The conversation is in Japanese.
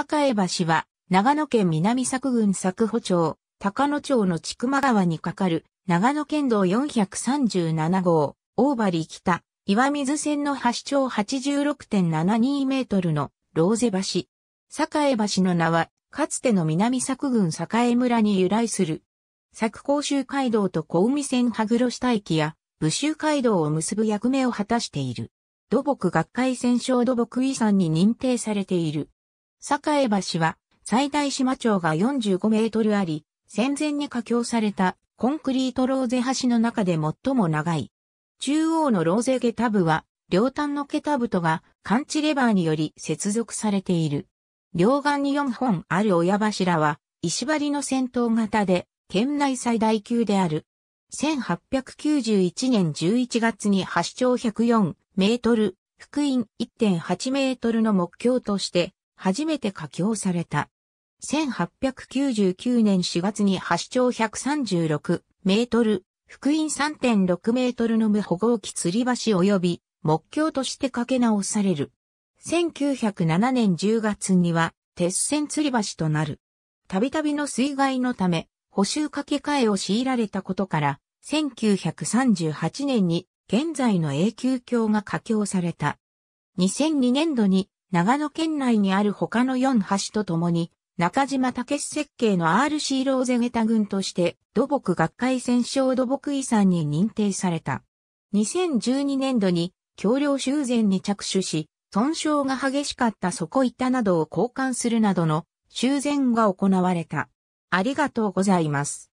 栄橋は、長野県南佐久郡佐久保町、高野町の千曲川に架かる、長野県道437号、大張北、岩水線の橋長86.72メートルの、ローゼ橋。栄橋の名は、かつての南佐久郡栄村に由来する。佐久甲州街道と小海線羽黒下駅や、武州街道を結ぶ役目を果たしている。土木学会戦勝土木遺産に認定されている。栄橋は最大島長が45メートルあり、戦前に架橋されたコンクリートローゼ橋の中で最も長い。中央のローゼ下タ部は、両端の下タブとが感知レバーにより接続されている。両岸に4本ある親柱は、石張りの先頭型で、県内最大級である。1891年11月に橋長104メートル、福音1.8メートルの目標として、初めて書評された。1899年4月に発祥136メートル、福音3.6メートルの無保護機吊り橋及び木橋として掛け直される。1907年10月には鉄線吊り橋となる。たびたびの水害のため補修掛け替えを強いられたことから、1938年に現在の永久橋が架橋された。2002年度に長野県内にある他の4橋と共に、中島武史設計の RC ローゼゲタ群として、土木学会戦勝土木遺産に認定された。2012年度に、橋梁修繕に着手し、損傷が激しかった底板などを交換するなどの修繕が行われた。ありがとうございます。